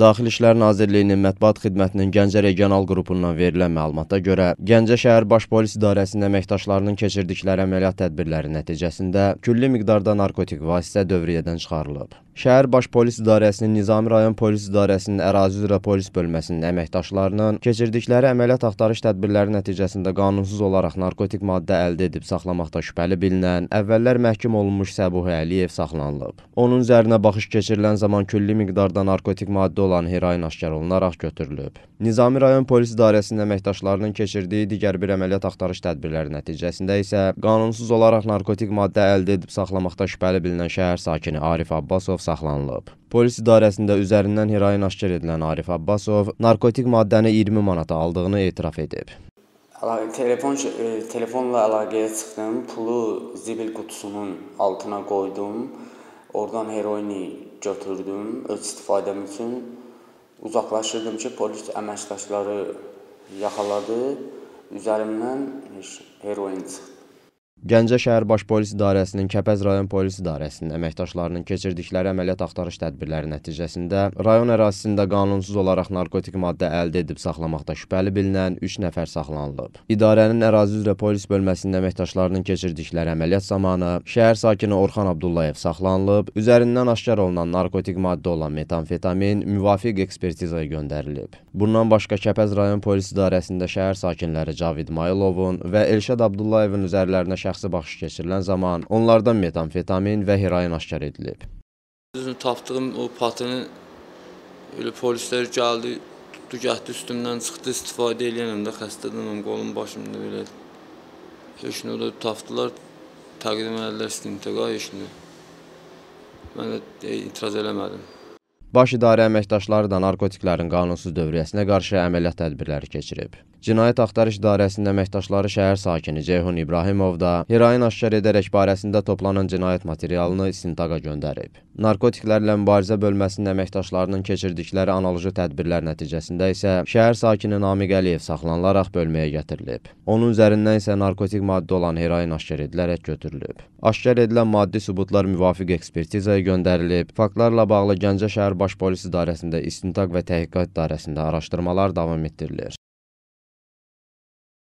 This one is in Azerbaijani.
Daxili İşlər Nazirliyinin mətbuat xidmətinin Gəncə regional qrupundan verilən məlumata görə, Gəncə şəhər Baş Polis İdarəsinin əməkdaşlarının keçirdikləri əməliyyat tədbirləri nəticəsində külli miqdarda narkotik vasitə dövriyyədən çıxarılıb. Şəhər Baş Polis İdarəsinin Nizami rayon Polis İdarəsinin ərazi üzrə polis bölməsinin əməkdaşlarının keçirdikləri əməliyyat axtarış tədbirləri nəticəsində qanunsuz olaraq narkotik maddə əldə edib saxlamaqda şübhəli bilinən, əvvəllər məhkum olunmuş Səbuhi Əliyev saxlanılıb. Onun üzərinə baxış keçirilən zaman külli miqdarda narkotik maddə olan heroin aşkar olunaraq götürülüb. Nizami rayon Polis İdarəsinin əməkdaşlarının keçirdiyi digər bir əməliyyat axtarış tədbirləri nəticəsində isə qanunsuz olaraq narkotik maddə əldə edib saxlamaqda şübhəli bilinən şəhər sakini Arif Abbasov olaraq saxlanılıb. Polis idarəsində üzərindən heroin aşkar edilən Arif Abbasov narkotik maddəni 20 manata aldığını etiraf edib. Telefon e, telefonla əlaqəyə çıxdım, pulu zibil qutusunun altına qoydum. Oradan heroini götürdüm öz istifadəm üçün. Uzaqlaşırdım ki, polis əməkdaşları yaxaladı. Üzerimden heroin çıxdı. Gəncə şəhər Baş Polis İdarəsinin Kəpəz rayon polis idarəsinin əməkdaşlarının keçirdikləri əməliyyat axtarış tədbirləri nəticəsində rayon ərazisində qanunsuz olaraq narkotik maddə əldə edib saxlamaqda şübhəli bilinən 3 nəfər saxlanılıb. İdarənin ərazi üzrə polis bölməsinin əməkdaşlarının keçirdikləri əməliyyat zamanı şəhər sakini Orxan Abdullayev saxlanılıb, üzərindən aşkar olunan narkotik maddə olan metamfetamin müvafiq ekspertizaya göndərilib. Bundan başqa Kəpəz rayon polis idarəsində şəhər sakinləri Cavid Maylovun və Elşad Abdullayevin üzərlərinə şəhər şəxsə baxış keçirilən zaman onlardan metamfetamin və heroin aşkar edilib. Özünü tapdığım o patını elə polislər gəldi, tutdu, gətdi üstümdən çıxdı, istifadə eləyənəm də xəstədənəm, qolum başımda belə. Eşini orada tapdılar, təqdim edilər istintaqa eşini. Mən də itiraz eləmədim. Baş İdarə əməkdaşları da narkotiklərin qanunsuz dövriyyəsinə qarşı əməliyyat tədbirləri keçirib. Cinayət Axtarış İdarəsinin əməkdaşları şəhər sakini Ceyhun İbrahimov da heroin aşkar edərək barəsində toplanan cinayət materialını istintaqa göndərib. Narkotiklərlə mübarizə bölməsinin əməkdaşlarının keçirdikləri analoji tədbirlər nəticəsində isə şəhər sakini Namiq Əliyev saxlanılaraq bölməyə gətirilib. Onun üzərindən isə narkotik maddə olan heroin aşkar edilərək götürülüb. Aşkar edilən maddi sübutlar müvafiq ekspertizaya göndərilib. Faktlarla bağlı Gəncə şəhər baş polis idarəsində istintaq və təhqiqat idarəsində araşdırmalar davam etdirilir.